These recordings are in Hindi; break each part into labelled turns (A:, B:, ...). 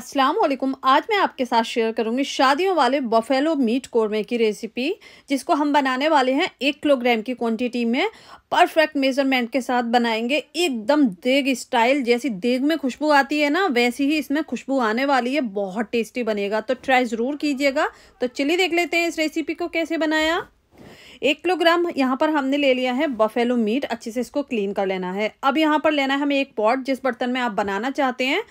A: अस्सलाम वालेकुम आज मैं आपके साथ शेयर करूंगी शादियों वाले बफेलो मीट कोरमे की रेसिपी जिसको हम बनाने वाले हैं एक किलोग्राम की क्वांटिटी में परफेक्ट मेज़रमेंट के साथ बनाएंगे एकदम देग स्टाइल जैसी देग में खुशबू आती है ना वैसी ही इसमें खुशबू आने वाली है बहुत टेस्टी बनेगा तो ट्राई ज़रूर कीजिएगा तो चलिए देख लेते हैं इस रेसिपी को कैसे बनाया एक किलोग्राम यहाँ पर हमने ले लिया है बफेलो मीट अच्छे से इसको क्लीन कर लेना है अब यहाँ पर लेना है हमें एक पॉट जिस बर्तन में आप बनाना चाहते हैं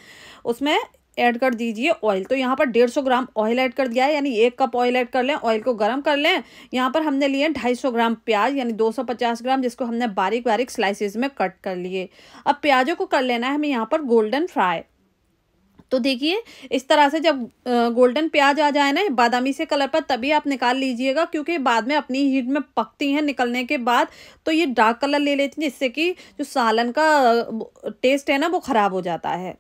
A: उसमें ऐड कर दीजिए ऑयल तो यहाँ पर डेढ़ सौ ग्राम ऑयल ऐड कर दिया है यानी एक कप ऑयल ऐड कर लें ऑयल को गर्म कर लें यहाँ पर हमने लिए ढाई सौ ग्राम प्याज यानी दो सौ पचास ग्राम जिसको हमने बारीक बारीक स्लाइसिस में कट कर लिए अब प्याजों को कर लेना है हमें यहाँ पर गोल्डन फ्राई तो देखिए इस तरह से जब गोल्डन प्याज आ जाए ना बादामी से कलर पर तभी आप निकाल लीजिएगा क्योंकि बाद में अपनी हीट में पकती हैं निकलने के बाद तो ये डार्क कलर ले लेती हैं जिससे कि जो सालन का टेस्ट है ना वो ख़राब हो जाता है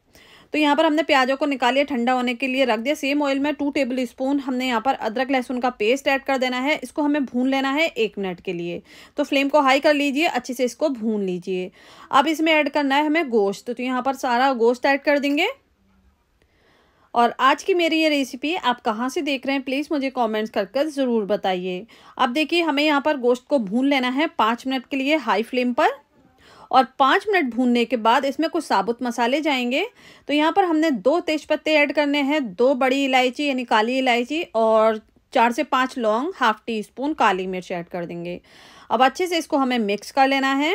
A: तो यहाँ पर हमने प्याजों को लिया ठंडा होने के लिए रख दिया सेम ऑयल में टू टेबल स्पून हमने यहाँ पर अदरक लहसुन का पेस्ट ऐड कर देना है इसको हमें भून लेना है एक मिनट के लिए तो फ्लेम को हाई कर लीजिए अच्छे से इसको भून लीजिए अब इसमें ऐड करना है हमें गोश्त तो यहाँ पर सारा गोश्त ऐड कर देंगे और आज की मेरी ये रेसिपी आप कहाँ से देख रहे हैं प्लीज़ मुझे कमेंट्स कर कर ज़रूर बताइए अब देखिए हमें यहाँ पर गोश्त को भून लेना है पाँच मिनट के लिए हाई फ्लेम पर और पाँच मिनट भूनने के बाद इसमें कुछ साबुत मसाले जाएंगे तो यहाँ पर हमने दो तेज़पत्ते ऐड करने हैं दो बड़ी इलायची यानी काली इलायची और चार से पाँच लौंग हाफ टी स्पून काली मिर्च ऐड कर देंगे अब अच्छे से इसको हमें मिक्स कर लेना है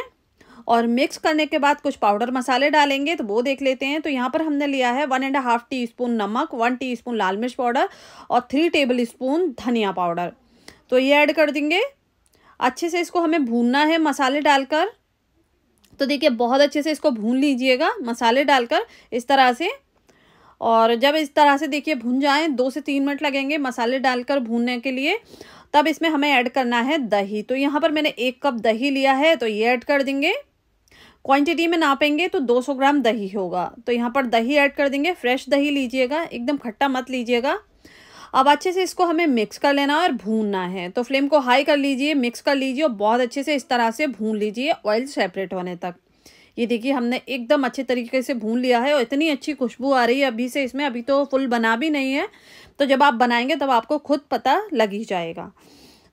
A: और मिक्स करने के बाद कुछ पाउडर मसाले डालेंगे तो वो देख लेते हैं तो यहाँ पर हमने लिया है one and half teaspoon नमक वन टी स्पून लाल मिर्च पाउडर और थ्री टेबल स्पून धनिया पाउडर तो ये ऐड कर देंगे अच्छे से इसको हमें भूनना है मसाले डालकर तो देखिए बहुत अच्छे से इसको भून लीजिएगा मसाले डालकर इस तरह से और जब इस तरह से देखिए भून जाए दो से तीन मिनट लगेंगे मसाले डालकर भूनने के लिए तब इसमें हमें ऐड करना है दही तो यहाँ पर मैंने एक कप दही लिया है तो ये ऐड कर देंगे क्वांटिटी में नापेंगे तो 200 ग्राम दही होगा तो यहाँ पर दही ऐड कर देंगे फ्रेश दही लीजिएगा एकदम खट्टा मत लीजिएगा अब अच्छे से इसको हमें मिक्स कर लेना है और भूनना है तो फ्लेम को हाई कर लीजिए मिक्स कर लीजिए और बहुत अच्छे से इस तरह से भून लीजिए ऑयल सेपरेट होने तक ये देखिए हमने एकदम अच्छे तरीके से भून लिया है और इतनी अच्छी खुशबू आ रही है अभी से इसमें अभी तो फुल बना भी नहीं है तो जब आप बनाएंगे तब आपको खुद पता लग ही जाएगा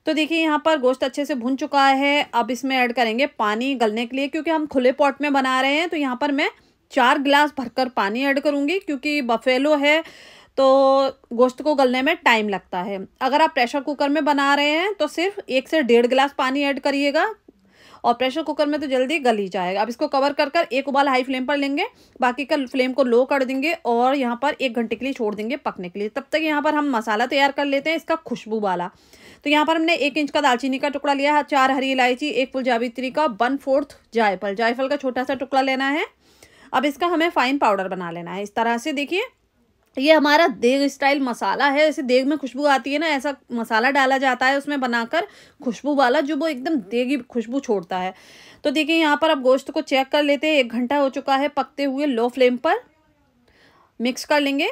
A: तो देखिए यहाँ पर गोश्त अच्छे से भून चुका है अब इसमें ऐड करेंगे पानी गलने के लिए क्योंकि हम खुले पॉट में बना रहे हैं तो यहाँ पर मैं चार गिलास भरकर पानी ऐड करूँगी क्योंकि बफेलो है तो गोश्त को गलने में टाइम लगता है अगर आप प्रेशर कुकर में बना रहे हैं तो सिर्फ एक से डेढ़ गिलास पानी ऐड करिएगा और प्रेशर कुकर में तो जल्दी गल ही जाएगा अब इसको कवर कर कर एक उबाल हाई फ्लेम पर लेंगे बाकी का फ्लेम को लो कर देंगे और यहाँ पर एक घंटे के लिए छोड़ देंगे पकने के लिए तब तक यहाँ पर हम मसाला तैयार कर लेते हैं इसका खुशबू वाला तो यहाँ पर हमने एक इंच का दालचीनी का टुकड़ा लिया है चार हरी इलायची एक फुल जावित्री का वन फोर्थ जायफल जायफल का छोटा सा टुकड़ा लेना है अब इसका हमें फाइन पाउडर बना लेना है इस तरह से देखिए ये हमारा देग स्टाइल मसाला है ऐसे देग में खुशबू आती है ना ऐसा मसाला डाला जाता है उसमें बनाकर खुशबू वाला जो वो एकदम देगी खुशबू छोड़ता है तो देखिए यहाँ पर अब गोश्त को चेक कर लेते हैं एक घंटा हो चुका है पकते हुए लो फ्लेम पर मिक्स कर लेंगे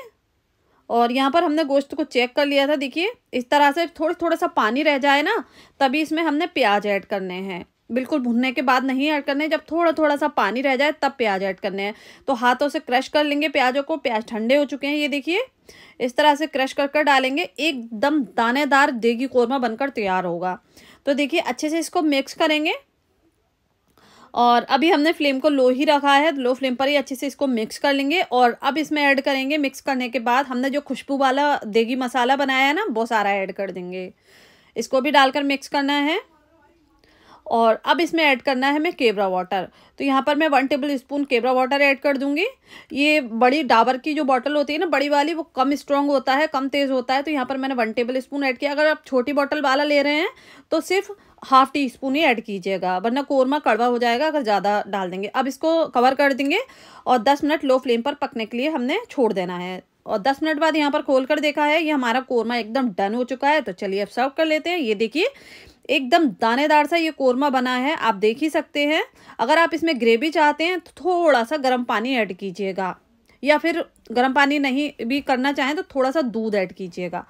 A: और यहाँ पर हमने गोश्त को चेक कर लिया था देखिए इस तरह से थोड़ा थोड़ा सा पानी रह जाए ना तभी इसमें हमने प्याज ऐड करने हैं बिल्कुल भुनने के बाद नहीं ऐड करने जब थोड़ा थोड़ा सा पानी रह जाए तब प्याज ऐड करने हैं तो हाथों से क्रश कर लेंगे प्याजों को प्याज ठंडे हो चुके हैं ये देखिए इस तरह से क्रश कर कर डालेंगे एकदम दानेदार देगी कौरमा बनकर तैयार होगा तो देखिए अच्छे से इसको मिक्स करेंगे और अभी हमने फ्लेम को लो ही रखा है लो फ्लेम पर ही अच्छे से इसको मिक्स कर लेंगे और अब इसमें ऐड करेंगे मिक्स करने के बाद हमने जो खुशबू वाला देगी मसाला बनाया है ना वो सारा ऐड कर देंगे इसको भी डालकर मिक्स करना है और अब इसमें ऐड करना है हमें केबरा वाटर तो यहाँ पर मैं one tablespoon kewra water add कर दूँगी ये बड़ी डाबर की जो बॉटल होती है ना बड़ी वाली वो कम स्ट्रॉन्ग होता है कम तेज़ होता है तो यहाँ पर मैंने वन टेबल स्पून ऐड किया अगर आप छोटी बॉटल वाला ले रहे हैं तो सिर्फ हाफ टी स्पून ही ऐड कीजिएगा वरना कोरमा कड़वा हो जाएगा अगर ज़्यादा डाल देंगे अब इसको कवर कर देंगे और दस मिनट लो फ्लेम पर पकने के लिए हमने छोड़ देना है और दस मिनट बाद यहाँ पर खोल कर देखा है ये हमारा कोरमा एकदम डन हो चुका है तो चलिए अब सर्व कर लेते हैं ये देखिए एकदम दानेदार सा ये कोरमा बना है आप देख ही सकते हैं अगर आप इसमें ग्रेवी चाहते हैं तो थोड़ा सा गर्म पानी ऐड कीजिएगा या फिर गर्म पानी नहीं भी करना चाहें तो थोड़ा सा दूध ऐड कीजिएगा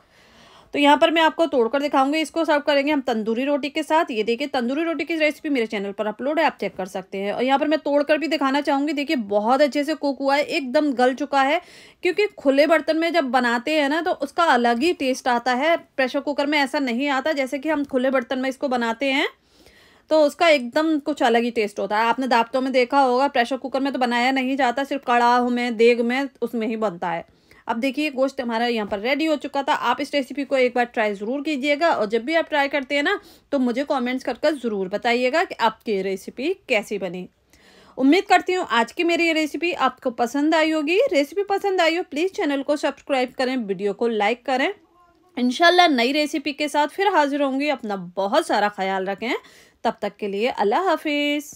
A: तो यहाँ पर मैं आपको तोड़कर दिखाऊंगी इसको सर्व करेंगे हम तंदूरी रोटी के साथ ये देखिए तंदूरी रोटी की रेसिपी मेरे चैनल पर अपलोड है आप चेक कर सकते हैं और यहाँ पर मैं तोड़कर भी दिखाना चाहूँगी देखिए बहुत अच्छे से कुक हुआ है एकदम गल चुका है क्योंकि खुले बर्तन में जब बनाते हैं ना तो उसका अलग ही टेस्ट आता है प्रेशर कुकर में ऐसा नहीं आता जैसे कि हम खुले बर्तन में इसको बनाते हैं तो उसका एकदम कुछ अलग ही टेस्ट होता है आपने दापतों में देखा होगा प्रेशर कुकर में तो बनाया नहीं जाता सिर्फ कड़ाह में देग में उसमें ही बनता है अब देखिए गोश्त हमारा यहाँ पर रेडी हो चुका था आप इस रेसिपी को एक बार ट्राई ज़रूर कीजिएगा और जब भी आप ट्राई करते हैं ना तो मुझे कॉमेंट्स कर ज़रूर बताइएगा कि आपकी रेसिपी कैसी बनी उम्मीद करती हूँ आज की मेरी ये रेसिपी आपको पसंद आई होगी रेसिपी पसंद आई हो प्लीज़ चैनल को सब्सक्राइब करें वीडियो को लाइक करें इनशाला नई रेसिपी के साथ फिर हाजिर होंगी अपना बहुत सारा ख्याल रखें तब तक के लिए अल्लाह हाफिज़